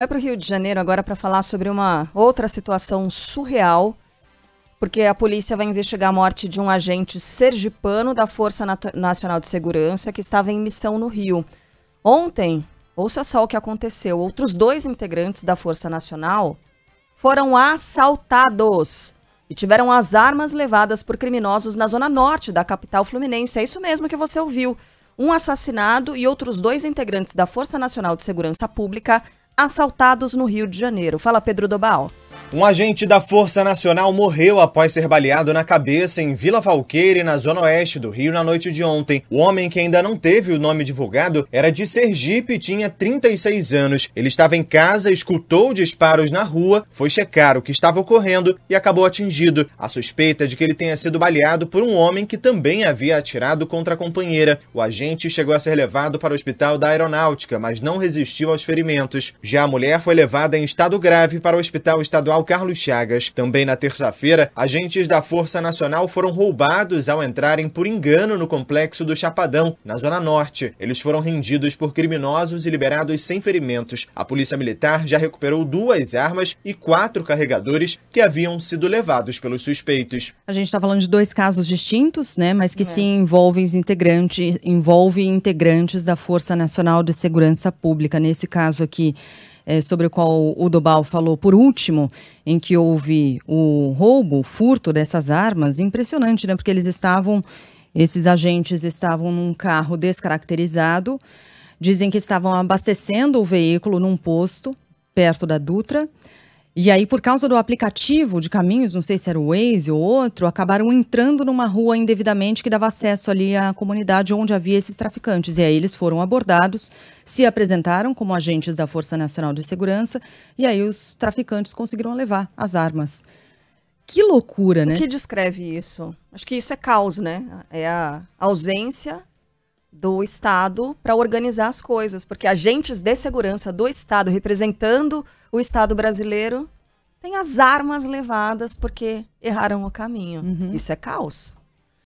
Vai para o Rio de Janeiro agora para falar sobre uma outra situação surreal, porque a polícia vai investigar a morte de um agente sergipano da Força Nacional de Segurança que estava em missão no Rio. Ontem, ouça só o que aconteceu: outros dois integrantes da Força Nacional foram assaltados e tiveram as armas levadas por criminosos na zona norte da capital fluminense. É isso mesmo que você ouviu. Um assassinado e outros dois integrantes da Força Nacional de Segurança Pública assaltados no Rio de Janeiro. Fala, Pedro Dobal. Um agente da Força Nacional morreu após ser baleado na cabeça em Vila Valqueira, na zona oeste do Rio, na noite de ontem. O homem, que ainda não teve o nome divulgado, era de Sergipe e tinha 36 anos. Ele estava em casa, escutou disparos na rua, foi checar o que estava ocorrendo e acabou atingido. A suspeita é de que ele tenha sido baleado por um homem que também havia atirado contra a companheira. O agente chegou a ser levado para o hospital da aeronáutica, mas não resistiu aos ferimentos. Já a mulher foi levada em estado grave para o hospital estadual Marechal Carlos Chagas. Também na terça-feira, agentes da Força Nacional foram roubados ao entrarem por engano no complexo do Chapadão, na Zona Norte. Eles foram rendidos por criminosos e liberados sem ferimentos. A Polícia Militar já recuperou duas armas e quatro carregadores que haviam sido levados pelos suspeitos. A gente está falando de dois casos distintos, né? Mas que é. se envolvem integrantes, envolve integrantes da Força Nacional de Segurança Pública. Nesse caso aqui, é, sobre o qual o Dobal falou por último, em que houve o roubo, o furto dessas armas, impressionante, né? Porque eles estavam, esses agentes estavam num carro descaracterizado, dizem que estavam abastecendo o veículo num posto perto da Dutra. E aí, por causa do aplicativo de caminhos, não sei se era o Waze ou outro, acabaram entrando numa rua indevidamente que dava acesso ali à comunidade onde havia esses traficantes. E aí eles foram abordados, se apresentaram como agentes da Força Nacional de Segurança, e aí os traficantes conseguiram levar as armas. Que loucura, né? O que descreve isso? Acho que isso é caos, né? É a ausência do Estado para organizar as coisas, porque agentes de segurança do Estado representando o Estado brasileiro têm as armas levadas porque erraram o caminho. Uhum. Isso é caos.